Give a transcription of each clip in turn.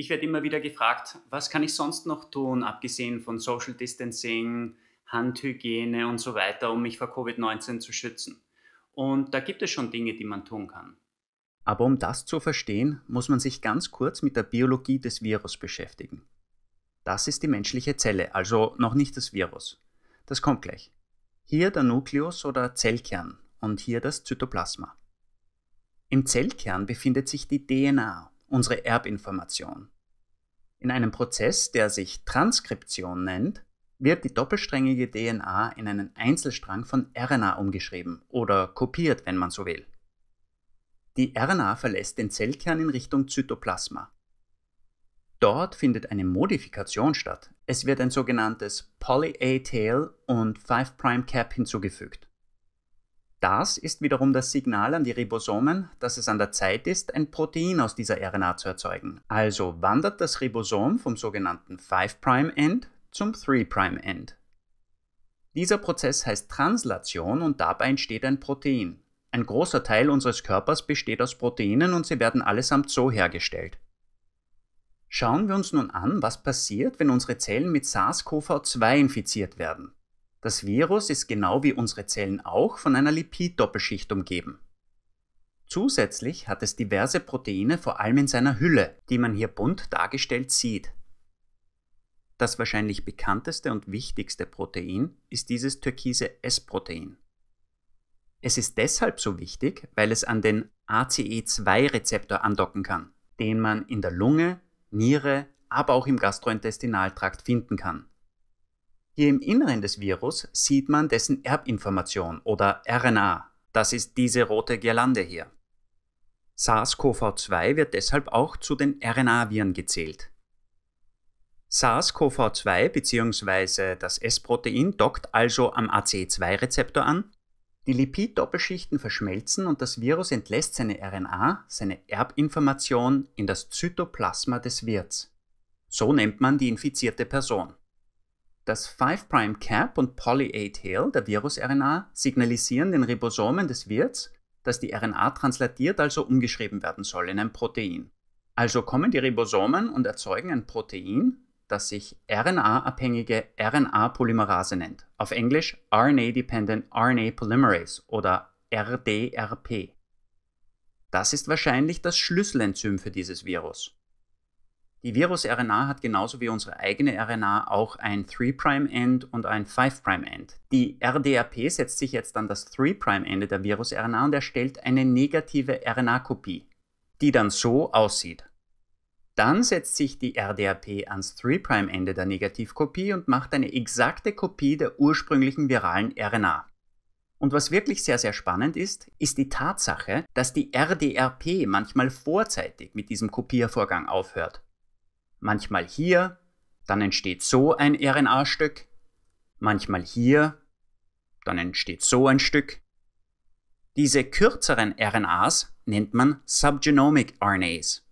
Ich werde immer wieder gefragt, was kann ich sonst noch tun, abgesehen von Social Distancing, Handhygiene und so weiter, um mich vor Covid-19 zu schützen. Und da gibt es schon Dinge, die man tun kann. Aber um das zu verstehen, muss man sich ganz kurz mit der Biologie des Virus beschäftigen. Das ist die menschliche Zelle, also noch nicht das Virus. Das kommt gleich. Hier der Nukleus oder Zellkern und hier das Zytoplasma. Im Zellkern befindet sich die DNA unsere Erbinformation. In einem Prozess, der sich Transkription nennt, wird die doppelsträngige DNA in einen Einzelstrang von RNA umgeschrieben oder kopiert, wenn man so will. Die RNA verlässt den Zellkern in Richtung Zytoplasma. Dort findet eine Modifikation statt. Es wird ein sogenanntes Poly-A-Tail und 5' Cap hinzugefügt. Das ist wiederum das Signal an die Ribosomen, dass es an der Zeit ist, ein Protein aus dieser RNA zu erzeugen. Also wandert das Ribosom vom sogenannten 5' End zum 3' End. Dieser Prozess heißt Translation und dabei entsteht ein Protein. Ein großer Teil unseres Körpers besteht aus Proteinen und sie werden allesamt so hergestellt. Schauen wir uns nun an, was passiert, wenn unsere Zellen mit SARS-CoV-2 infiziert werden. Das Virus ist genau wie unsere Zellen auch von einer lipid umgeben. Zusätzlich hat es diverse Proteine vor allem in seiner Hülle, die man hier bunt dargestellt sieht. Das wahrscheinlich bekannteste und wichtigste Protein ist dieses türkise S-Protein. Es ist deshalb so wichtig, weil es an den ACE2-Rezeptor andocken kann, den man in der Lunge, Niere, aber auch im Gastrointestinaltrakt finden kann. Hier im Inneren des Virus sieht man dessen Erbinformation oder RNA. Das ist diese rote Girlande hier. SARS-CoV-2 wird deshalb auch zu den RNA-Viren gezählt. SARS-CoV-2 bzw. das S-Protein dockt also am ACE2-Rezeptor an. Die lipid verschmelzen und das Virus entlässt seine RNA, seine Erbinformation, in das Zytoplasma des Wirts. So nennt man die infizierte Person. Das 5' Cap und Poly A Tail der Virus-RNA signalisieren den Ribosomen des Wirts, dass die RNA translatiert, also umgeschrieben werden soll in ein Protein. Also kommen die Ribosomen und erzeugen ein Protein, das sich RNA-abhängige RNA-Polymerase nennt, auf Englisch RNA-dependent RNA Polymerase oder RDRP. Das ist wahrscheinlich das Schlüsselenzym für dieses Virus. Die Virus-RNA hat genauso wie unsere eigene RNA auch ein 3-Prime-End und ein 5-Prime-End. Die RDRP setzt sich jetzt an das 3-Prime-Ende der Virus-RNA und erstellt eine negative RNA-Kopie, die dann so aussieht. Dann setzt sich die RDRP ans 3-Prime-Ende der Negativkopie und macht eine exakte Kopie der ursprünglichen viralen RNA. Und was wirklich sehr, sehr spannend ist, ist die Tatsache, dass die RDRP manchmal vorzeitig mit diesem Kopiervorgang aufhört manchmal hier, dann entsteht so ein RNA-Stück, manchmal hier, dann entsteht so ein Stück. Diese kürzeren RNAs nennt man Subgenomic RNAs.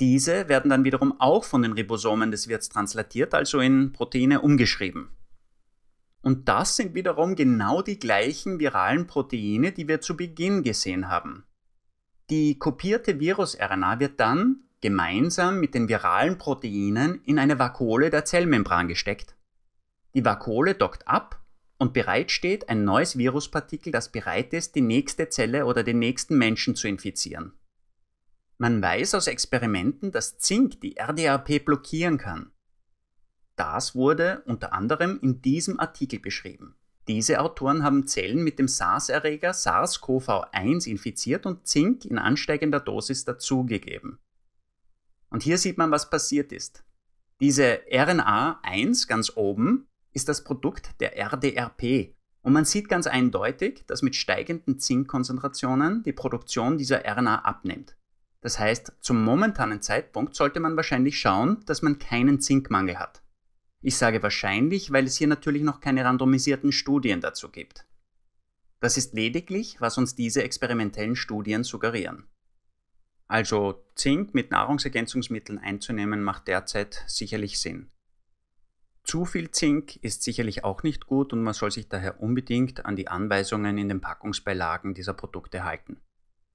Diese werden dann wiederum auch von den Ribosomen des Wirts translatiert, also in Proteine umgeschrieben. Und das sind wiederum genau die gleichen viralen Proteine, die wir zu Beginn gesehen haben. Die kopierte Virus-RNA wird dann gemeinsam mit den viralen Proteinen in eine Vakole der Zellmembran gesteckt. Die Vakole dockt ab und bereit steht ein neues Viruspartikel, das bereit ist, die nächste Zelle oder den nächsten Menschen zu infizieren. Man weiß aus Experimenten, dass Zink die RDAP blockieren kann. Das wurde unter anderem in diesem Artikel beschrieben. Diese Autoren haben Zellen mit dem SARS-Erreger SARS-CoV-1 infiziert und Zink in ansteigender Dosis dazugegeben. Und hier sieht man, was passiert ist. Diese RNA1 ganz oben ist das Produkt der RDRP. Und man sieht ganz eindeutig, dass mit steigenden Zinkkonzentrationen die Produktion dieser RNA abnimmt. Das heißt, zum momentanen Zeitpunkt sollte man wahrscheinlich schauen, dass man keinen Zinkmangel hat. Ich sage wahrscheinlich, weil es hier natürlich noch keine randomisierten Studien dazu gibt. Das ist lediglich, was uns diese experimentellen Studien suggerieren. Also Zink mit Nahrungsergänzungsmitteln einzunehmen macht derzeit sicherlich Sinn. Zu viel Zink ist sicherlich auch nicht gut und man soll sich daher unbedingt an die Anweisungen in den Packungsbeilagen dieser Produkte halten.